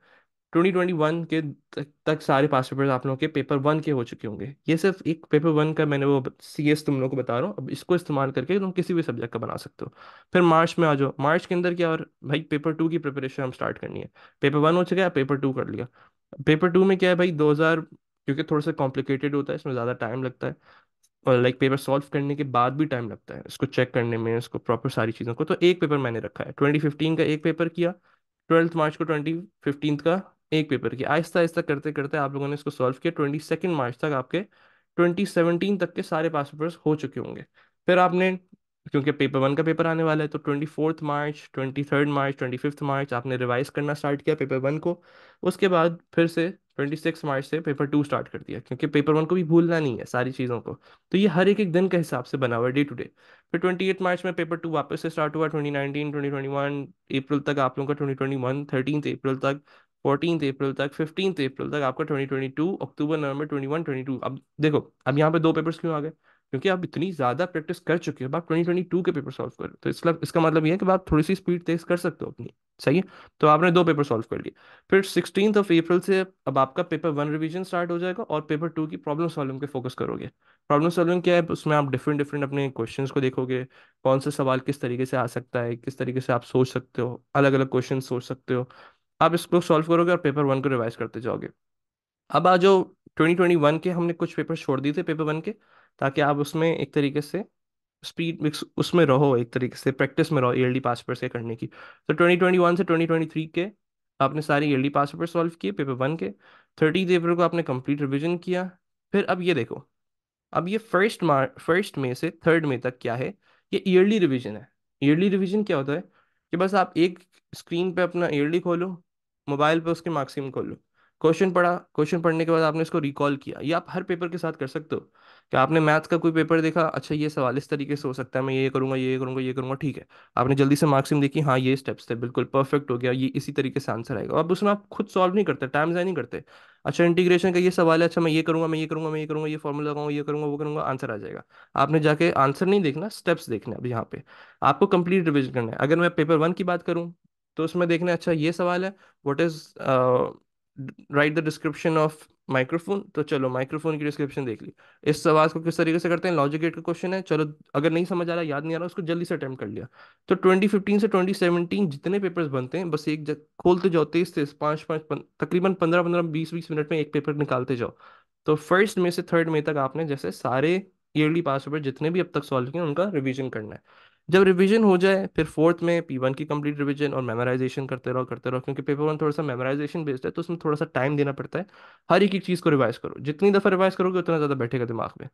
ट्वेंटी ट्वेंटी वन के तक, तक सारे पास पेपर आप लोगों के पेपर वन के हो चुके होंगे ये सिर्फ एक पेपर वन का मैंने वो सी एस तुम लोग को बता रहा हूँ अब इसको इस्तेमाल करके तुम किसी भी सब्जेक्ट का बना सकते हो फिर मार्च में आ जाओ मार्च के अंदर क्या और भाई पेपर टू की प्रिपरेशन हम स्टार्ट करनी है पेपर वन हो चुका है पेपर टू कर लिया पेपर टू में क्या है भाई दो हज़ार क्योंकि थोड़ा सा कॉम्प्लिकेटेड होता है इसमें ज़्यादा टाइम लगता है और लाइक पेपर सॉल्व करने के बाद भी टाइम लगता है इसको चेक करने में इसको प्रॉपर सारी चीज़ों को तो एक पेपर मैंने रखा है ट्वेंटी फिफ्टीन का एक पेपर किया ट्वेल्थ मार्च को ट्वेंटी फिफ्टीन का एक पेपर की आहिस्ता आहिस्ता करते करते आप लोगों ने इसको सॉल्व किया ट्वेंटी सेकेंड मार्च तक आपके ट्वेंटी सेवनटीन तक के सारे पास पेपर्स हो चुके होंगे फिर आपने क्योंकि पेपर वन का पेपर आने वाला है तो twenty fourth March twenty third March twenty fifth March आपने रिवाइज करना स्टार्ट किया पेपर वन को उसके बाद फिर से ट्वेंटी सिक्स मार्च से पेपर टू स्टार्ट कर दिया क्योंकि पेपर वन को भी भूलना नहीं है सारी चीज़ों को तो ये हर एक एक दिन के हिसाब से बना हुआ है डे टू डे फिर ट्वेंटी एट मार्च में पेपर टू वापस से स्टार्ट हुआ twenty nineteen twenty twenty one April तक आप लोगों का twenty twenty one thirteen April तक फोर्टीन अप्रैल तक फिफ्टीन अप्रैल तक आपका twenty twenty two October November twenty one twenty two अब देखो अब यहाँ पे दो पेपर्स क्यों आ गए क्योंकि आप इतनी ज़्यादा प्रैक्टिस कर चुके हो आप ट्वेंटी ट्वेंटी टू के पेपर सॉल्व कर रहे हो तो इसका इसका मतलब ये है कि आप थोड़ी सी स्पीड तेज कर सकते हो अपनी सही है तो आपने दो पेपर सॉल्व कर लिए फिर सिक्सटीन ऑफ अप्रैल से अब आपका पेपर वन रिविजन स्टार्ट हो जाएगा और पेपर टू की प्रॉब्लम सॉल्विंग पे फोकस करोगे प्रॉब्लम सॉल्विंग क्या है उसमें आप डिफरेंट डिफरेंट अपने क्वेश्चन को देखोगे कौन सा सवाल किस तरीके से आ सकता है किस तरीके से आप सोच सकते हो अलग अलग क्वेश्चन सोच सकते हो आप इसको सॉल्व करोगे और पेपर वन को रिवाइज करते जाओगे अब आ जाओ ट्वेंटी ट्वेंटी वन के हमने कुछ पेपर छोड़ दिए थे पेपर वन के ताकि आप उसमें एक तरीके से स्पीड उसमें रहो एक तरीके से प्रैक्टिस में रहो ईयरली पास पेपर्स के करने की तो ट्वेंटी ट्वेंटी वन से ट्वेंटी ट्वेंटी थ्री के आपने सारे ईयरली पास पेपर सॉल्व किए पेपर वन के थर्टी पेपर को आपने कंप्लीट रिविजन किया फिर अब ये देखो अब ये फर्स्ट मार फर्स्ट मे से थर्ड मे तक क्या है ये ईयरली e रिविजन है ईयरली e रिविजन क्या होता है कि बस आप एक स्क्रीन पे अपना ईयरली e खोलो मोबाइल पे उसके मार्क्सिम लो क्वेश्चन पढ़ा क्वेश्चन पढ़ने के बाद आपने इसको रिकॉल किया ये आप हर पेपर के साथ कर सकते हो कि आपने मैथ्स का कोई पेपर देखा अच्छा ये सवाल इस तरीके से हो सकता है मैं ये करूंगा ये करूंगा ये करूंगा ठीक है आपने जल्दी से मार्क्सिम देखी हाँ ये स्टेप्स थे बिल्कुल परफेक्ट हो गया ये इसी तरीके से आंसर आएगा अब उसमें आप खुद सॉल्व नहीं करते टाइम जाए नहीं करते अच्छा इंटीग्रेशन का ये सवाल है अच्छा मैं ये करूंगा मैं ये करूंगा मैं ये करूंगा ये फॉर्मूला लगाऊंगा ये करूंगा वो करूंगा आंसर आ जाएगा आपने जाके आंसर नहीं देखना स्टेप्स देखने अब यहाँ पे आपको कंप्लीट रिविजन करना है अगर मैं पेपर वन की बात करूँ तो उसमें देखना अच्छा ये सवाल है what is right the description of microphone तो चलो माइक्रोफोन की डिस्क्रिप्शन देख ली इस सवाल को किस तरीके से करते हैं लॉजिक गेट का क्वेश्चन है चलो अगर नहीं समझ आ रहा याद नहीं आ रहा उसको जल्दी से अटैम्प्ट कर लिया तो 2015 से 2017 जितने पेपर्स बनते हैं बस एक खोलते जाओ तेज तेईस पाँच पाँच पन, तकरीबन पंद्रह पंद्रह बीस बीस मिनट में एक पेपर निकालते जाओ तो फर्स्ट मे से थर्ड मे तक आपने जैसे सारे ईयरली पास पेपर जितने भी अब तक सॉल्व किए उनका रिविजन करना है जब रिवीजन हो जाए फिर फोर्थ में पी वन की कंप्लीट रिवीजन और मेमोराइजेशन करते रहो करते रहो क्योंकि पेपर वन थोड़ा सा मेमोराइजेशन बेस्ड है तो उसमें थोड़ा सा टाइम देना पड़ता है हर एक एक चीज़ को रिवाइज करो जितनी दफ़ा रिवाइज करोगे उतना ज़्यादा बैठेगा दिमाग में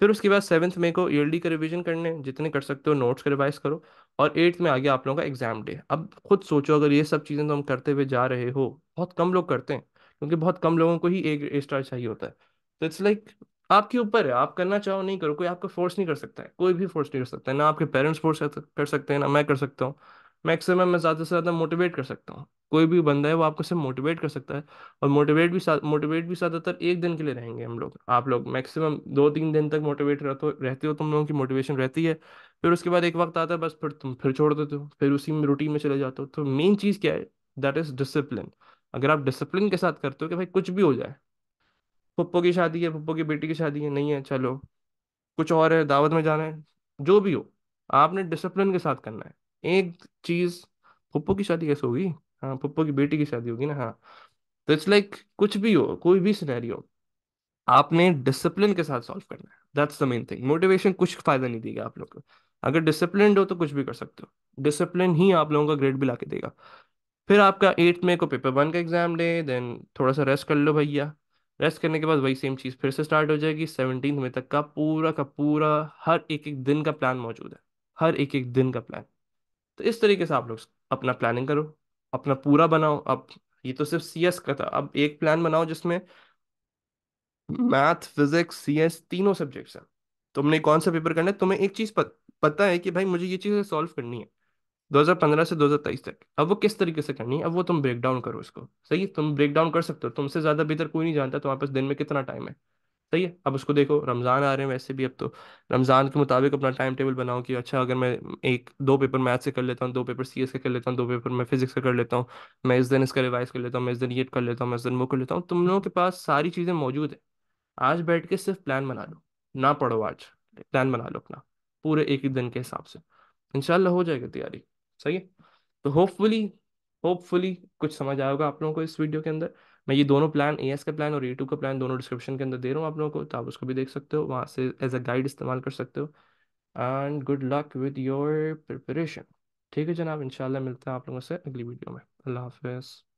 फिर उसके बाद सेवन्थ में को ई e का रिविजन करने जितने कर सकते हो नोट्स का रिवाइज करो और एट्थ में आ गया आप लोगों का एग्जाम डे अब खुद सोचो अगर ये सब चीज़ें तो हम करते हुए जा रहे हो बहुत कम लोग करते हैं क्योंकि बहुत कम लोगों को ही एक ए स्टार चाहिए होता है तो इट्स लाइक आपके ऊपर है आप करना चाहो नहीं करो कोई आपको फोर्स नहीं कर सकता है कोई भी फोर्स नहीं कर सकता है ना आपके पेरेंट्स फोर्स कर सकते हैं ना मैं कर सकता हूँ मैक्सिमम मैं ज़्यादा से ज़्यादा मोटिवेट कर सकता हूँ कोई भी बंदा है वो आपको सिर्फ मोटिवेट कर सकता है और मोटिवेट भी मोटिवेट भी ज़्यादातर एक दिन के लिए रहेंगे हम लोग आप लोग मैक्सिमम दो तीन दिन तक मोटिवेट रहते हो रहते हो तुम लोगों की मोटिवेशन रहती है फिर उसके बाद एक वक्त आता है बस फिर तुम फिर छोड़ देते हो फिर उसी में रूटीन में चले जाते हो तो मेन चीज़ क्या है दैट इज़ डिसिप्लिन अगर आप डिसिप्लिन के साथ करते हो कि भाई कुछ भी हो जाए पप्पो की शादी है पप्पो की बेटी की शादी है नहीं है चलो कुछ और है दावत में जाना है जो भी हो आपने डिसिप्लिन के साथ करना है एक चीज पप्पो की शादी कैसे होगी हाँ पप्पो की बेटी की शादी होगी ना हाँ तो इट्स लाइक like, कुछ भी हो कोई भी सिनेरियो आपने डिसिप्लिन के साथ सॉल्व करना है that's the main thing motivation कुछ फायदा नहीं देगा आप लोग को अगर डिसिप्लिन हो तो कुछ भी कर सकते हो डिसिप्लिन ही आप लोगों का ग्रेड भी ला देगा फिर आपका एट्थ में को पेपर वन का एग्जाम दे देन थोड़ा सा रेस्ट कर लो भैया रेस्ट करने के बाद वही सेम चीज़ फिर से स्टार्ट हो जाएगी सेवनटीन में तक का पूरा का पूरा हर एक एक दिन का प्लान मौजूद है हर एक एक दिन का प्लान तो इस तरीके से आप लोग अपना प्लानिंग करो अपना पूरा बनाओ अब ये तो सिर्फ सी का था अब एक प्लान बनाओ जिसमें मैथ फिजिक्स सी तीनों सब्जेक्ट्स हैं तुमने कौन सा पेपर करना है तुम्हें एक चीज़ पत, पता है कि भाई मुझे ये चीज़ें सॉल्व करनी है 2015 से 2023 तक अब वो किस तरीके से करनी है अब वो तुम ब्रेक डाउन करो उसको सही है तुम ब्रेक डाउन कर सकते हो तुमसे ज़्यादा बेहतर कोई नहीं जानता तुम्हारे पास दिन में कितना टाइम है सही है अब उसको देखो रमज़ान आ रहे हैं वैसे भी अब तो रमज़ान के मुताबिक अपना टाइम टेबल बनाओ कि अच्छा अगर मैं एक दो पेपर मैथ से कर लेता हूँ दो पेपर सी एस का कर लेता हूँ दो पेपर मैं फिजिक्स का कर लेता हूँ मैं इस दिन इसका रिवाइज कर लेता हूँ मैं इस दिन ये कर लेता हूँ मैं इस दिन वो कर लेता हूँ तुम लोगों के पास सारी चीज़ें मौजूद है आज बैठ के सिर्फ प्लान बना लो ना पढ़ो आज प्लान बना लो अपना पूरे एक ही दिन के हिसाब से इनशाला हो जाएगा तैयारी सही है तो होपफुली होपफुली कुछ समझ आएगा आप लोगों को इस वीडियो के अंदर मैं ये दोनों प्लान ए का प्लान और ए का प्लान दोनों डिस्क्रिप्शन के अंदर दे रहा हूँ आप लोगों को तो आप उसको भी देख सकते हो वहाँ से एज अ गाइड इस्तेमाल कर सकते हो and good luck with your preparation ठीक है जनाब इंशाल्लाह मिलते हैं आप लोगों से अगली वीडियो में अल्लाह हाफिज़